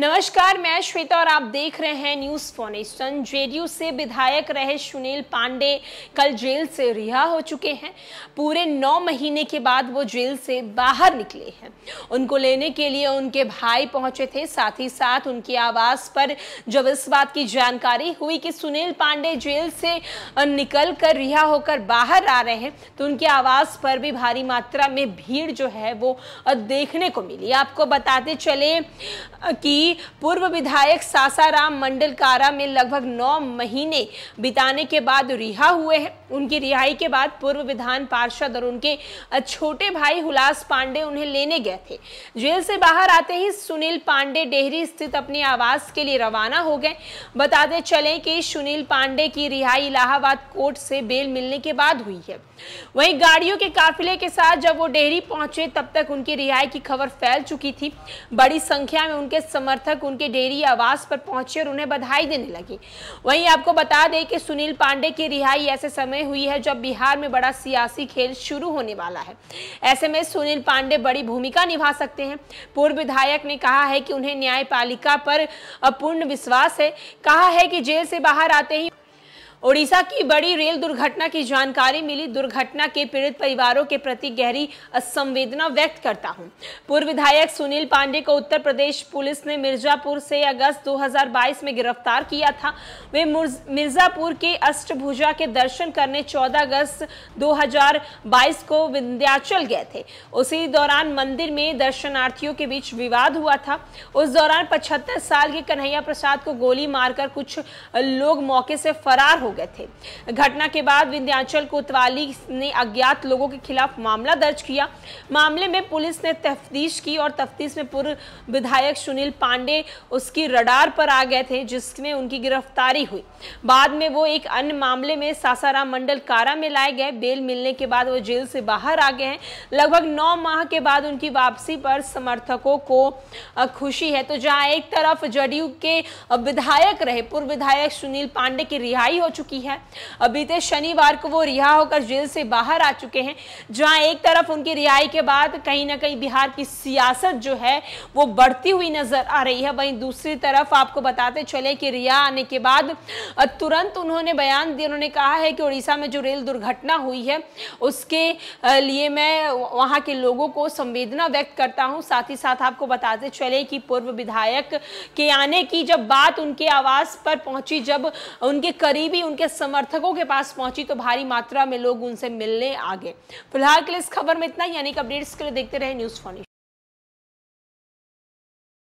नमस्कार मैं श्वेता और आप देख रहे हैं न्यूज फोनेशन जेडीयू से विधायक रहे सुनील पांडे कल जेल से रिहा हो चुके हैं पूरे नौ महीने के बाद वो जेल से बाहर निकले हैं उनको लेने के लिए उनके भाई पहुंचे थे साथ ही साथ उनकी आवाज पर जब इस बात की जानकारी हुई कि सुनील पांडे जेल से निकल कर रिहा होकर बाहर आ रहे हैं तो उनकी आवाज पर भी भारी मात्रा में भीड़ जो है वो देखने को मिली आपको बताते चले कि पूर्व विधायक सासाराम मंडल कारा में लगभग नौ महीने बिताने के बाद रिहा हुए हैं उनकी रिहाई के बाद पूर्व विधान पार्षद और उनके छोटे भाई हुलास पांडे उन्हें लेने गए थे जेल से बाहर आते ही सुनील पांडे डेहरी स्थित अपने आवास के लिए रवाना हो गए बताते चले कि सुनील पांडे की रिहाई इलाहाबाद कोर्ट से बेल मिलने के बाद हुई है वहीं गाड़ियों के काफिले के साथ जब वो डेहरी पहुंचे तब तक उनकी रिहाई की खबर फैल चुकी थी बड़ी संख्या में उनके समर्थ समर्थक उनके डेयरी आवास पर पहुंचे और उन्हें बधाई देने लगे वहीं आपको बता दें कि सुनील पांडे की रिहाई ऐसे समय हुई है जब बिहार में बड़ा सियासी खेल शुरू होने वाला है ऐसे में सुनील पांडे बड़ी भूमिका निभा सकते हैं पूर्व विधायक ने कहा है कि उन्हें न्यायपालिका पर अपूर्ण विश्वास है कहा है कि जेल से बाहर आते ही ओडिशा की बड़ी रेल दुर्घटना की जानकारी मिली दुर्घटना के पीड़ित परिवारों के प्रति गहरी संवेदना व्यक्त करता हूं। पूर्व विधायक सुनील पांडे को उत्तर प्रदेश पुलिस ने मिर्जापुर से अगस्त 2022 में गिरफ्तार किया था वे मिर्जापुर के अष्टभुजा के दर्शन करने 14 अगस्त 2022 को विंध्याचल गए थे उसी दौरान मंदिर में दर्शनार्थियों के बीच विवाद हुआ था उस दौरान पचहत्तर साल के कन्हैया प्रसाद को गोली मारकर कुछ लोग मौके से फरार हो गए थे घटना के बाद विंध्याचल कोतवाली ने अज्ञात लोगों के खिलाफ मामला दर्ज किया मामले में पुलिस ने तफ्तीश की और तफ्तीश में पूर्व विधायक सुनील पांडे उसकी रडार पर आ गए थे जिसमें उनकी गिरफ्तारी हुई बाद में वो एक अन्य मामले में सासाराम मंडल कारा में लाए गए बेल मिलने के बाद वो जेल से बाहर आ गए हैं लगभग नौ माह के बाद उनकी वापसी पर समर्थकों को खुशी है तो जहां एक तरफ जदयू के विधायक रहे पूर्व विधायक सुनील पांडे की रिहाई हो चुकी है बीते शनिवार को वो रिहा होकर जेल से बाहर आ चुके हैं जहां एक तरफ उनकी रिहाई के बाद कहीं ना कहीं बिहार की सियासत जो है वो बढ़ती हुई नजर आ रही है वहीं दूसरी तरफ आपको बताते चले कि रिहा आने के बाद तुरंत उन्होंने बयान दिया उन्होंने कहा है कि उड़ीसा में जो रेल दुर्घटना हुई है उसके लिए मैं वहां के लोगों को संवेदना व्यक्त करता हूँ साथ ही साथ आपको बताते चले कि पूर्व विधायक के आने की जब बात उनके आवास पर पहुंची जब उनके करीबी उनके समर्थकों के पास पहुंची तो भारी मात्रा में लोग उनसे मिलने आगे फिलहाल के लिए इस खबर में इतना ही अनेक अपडेट्स के लिए देखते रहे न्यूज फॉर